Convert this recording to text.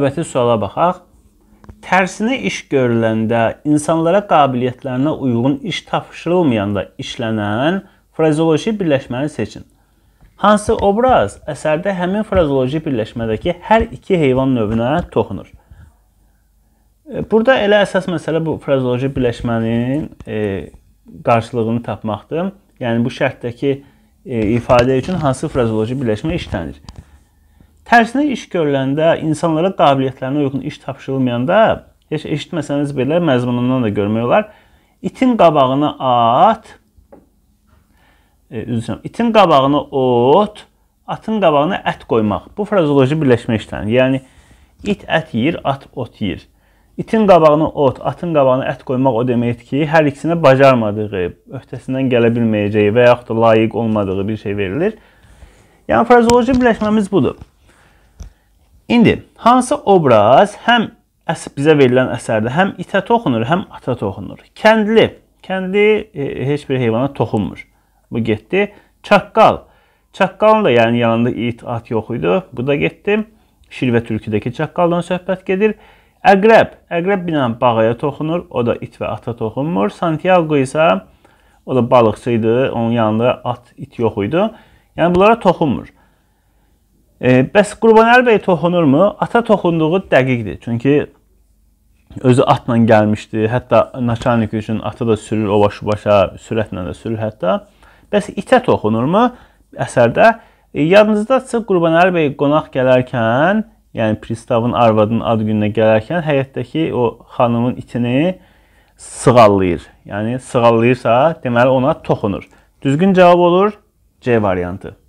Növbəti suala baxaq. Tərsinə iş görüləndə, insanlara qabiliyyətlərinə uyğun iş tapışılmayanda işlənən frazeoloji birləşməni seçin. Hansı obraz əsərdə həmin frazeoloji birləşmədəki hər iki heyvan növünə toxunur? E, burada elə əsas məsələ bu frazeoloji birləşmənin e, qarşılığını tapmaqdır. Yəni bu şərtdəki e, ifadə üçün hansı frazeoloji birləşmə işlənir? Tərsinə iş görüləndə, insanlara qabiliyyətlərinə uyğun iş tapşırılmayanda, heç eşitməsəniz belə məzmunundan da görmək olar. İtin qabağına at, e, üzr istəyirəm, itin qabağına ot, atın qabağına ət qoymaq. Bu frazeoloji birləşmə işləridir. Yəni it ət yeyir, at ot yeyir. İtin qabağına ot, atın qabağına ət qoymaq o deməkdir ki, hər ikisinə bacarmadığı, öhdəsindən gələ bilməyəcəyi və yaxud da layiq olmadığı bir şey verilir. Yəni frazeoloji birləşməmiz budur. İndi hansı obraz həm bizə verilən əsərdə həm itə toxunur, həm ata toxunur? Kəndli. Kəndli e, heç bir heyvana toxunmur. Bu getdi. Çaqqal. Çaqqalın da yəni yanında it, at yox idi. Bu da getdi. Şirvə türküdəki çaqqaldan söhbət gedir. Əqrəb. Əqrəb binən bağaya toxunur. O da it və ata toxunmur. Santiago isə o da balıqçı idi. Onun yanında at, it yox idi. Yəni bunlara toxunmur. E, bəs Qurbanəli bəy toxunurmu? Ata toxunduğu dəqiqdir. Çünki özü atla gəlmişdi. Hətta naçalnik üçün ata da sürür o başı başa, sürətlə də sürür hətta. Bəs itə toxunurmu? Əsərdə e, yadınızdadsa Qurbanəli bəy qonaq gələrkən, yəni pristavın arvadının ad gününə gələrkən həyətdəki o xanımın itini sığallayır. Yəni sığallayırsa, deməli ona toxunur. Düzgün cavab olur C variantı.